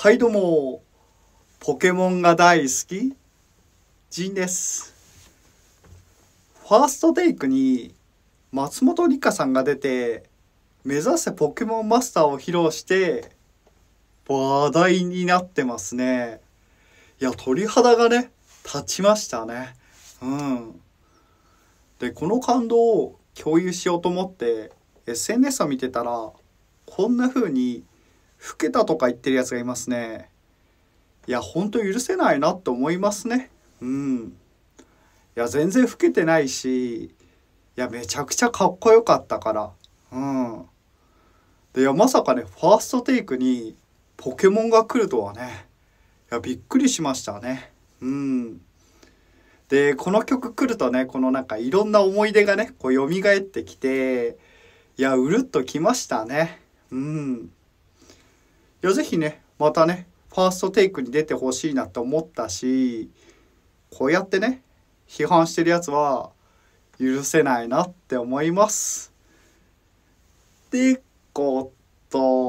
はいどうもポケモンが大好きジンですファーストテイクに松本里香さんが出て目指せポケモンマスターを披露して話題になってますねいや鳥肌がね立ちましたねうんでこの感動を共有しようと思って SNS を見てたらこんな風に老けたとか言ってるやつがいますね。いや、ほんと許せないなって思いますね。うん。いや、全然老けてないし、いや、めちゃくちゃかっこよかったから。うん。で、いや、まさかね、ファーストテイクにポケモンが来るとはね、いや、びっくりしましたね。うん。で、この曲来るとね、このなんかいろんな思い出がね、こう蘇ってきて、いや、うるっときましたね。うん。や是非ねまたねファーストテイクに出てほしいなって思ったしこうやってね批判してるやつは許せないなって思います。ってこと